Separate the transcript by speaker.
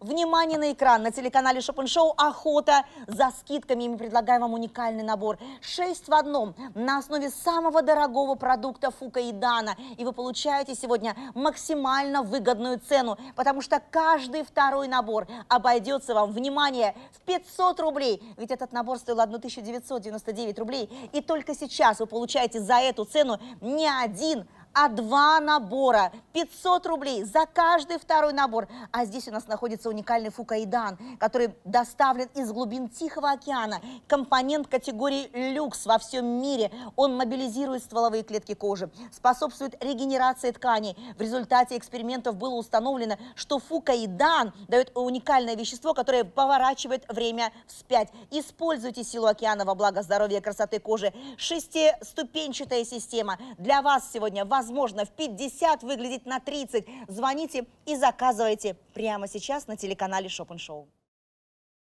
Speaker 1: Внимание на экран! На телеканале Шопеншоу «Охота за скидками». Мы предлагаем вам уникальный набор. 6 в одном на основе самого дорогого продукта Фука и Дана. И вы получаете сегодня максимально выгодную цену, потому что каждый второй набор обойдется вам, внимание, в 500 рублей. Ведь этот набор стоил 1999 рублей. И только сейчас вы получаете за эту цену не один а два набора. 500 рублей за каждый второй набор. А здесь у нас находится уникальный фукаидан, который доставлен из глубин Тихого океана. Компонент категории люкс во всем мире. Он мобилизирует стволовые клетки кожи, способствует регенерации тканей. В результате экспериментов было установлено, что фукаидан дает уникальное вещество, которое поворачивает время вспять. Используйте силу океана во благо здоровья и красоты кожи. Шестиступенчатая система. Для вас сегодня вас возможно в 50 выглядеть на 30. Звоните и заказывайте прямо сейчас на телеканале Шопен Шоу.